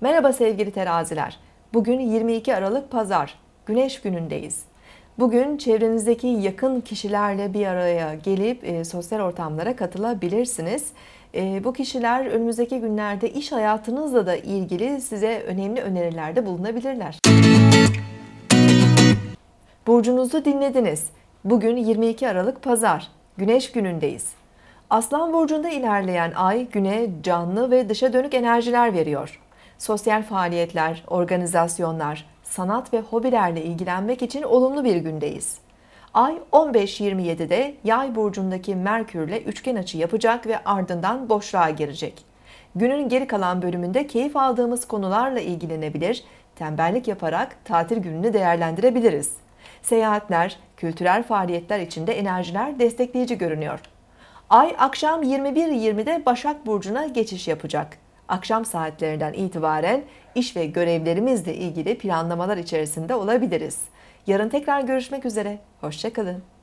Merhaba sevgili teraziler. Bugün 22 Aralık Pazar. Güneş günündeyiz. Bugün çevrenizdeki yakın kişilerle bir araya gelip e, sosyal ortamlara katılabilirsiniz. E, bu kişiler önümüzdeki günlerde iş hayatınızla da ilgili size önemli önerilerde bulunabilirler. Burcunuzu dinlediniz. Bugün 22 Aralık Pazar. Güneş günündeyiz. Aslan burcunda ilerleyen ay güne canlı ve dışa dönük enerjiler veriyor sosyal faaliyetler, organizasyonlar, sanat ve hobilerle ilgilenmek için olumlu bir gündeyiz. Ay 15-27'de Yay burcundaki Merkürle üçgen açı yapacak ve ardından boşluğa girecek. Günün geri kalan bölümünde keyif aldığımız konularla ilgilenebilir, tembellik yaparak tatil gününü değerlendirebiliriz. Seyahatler, kültürel faaliyetler içinde enerjiler destekleyici görünüyor. Ay akşam 21.20'de Başak burcuna geçiş yapacak akşam saatlerinden itibaren iş ve görevlerimizle ilgili planlamalar içerisinde olabiliriz. Yarın tekrar görüşmek üzere, hoşçakalın.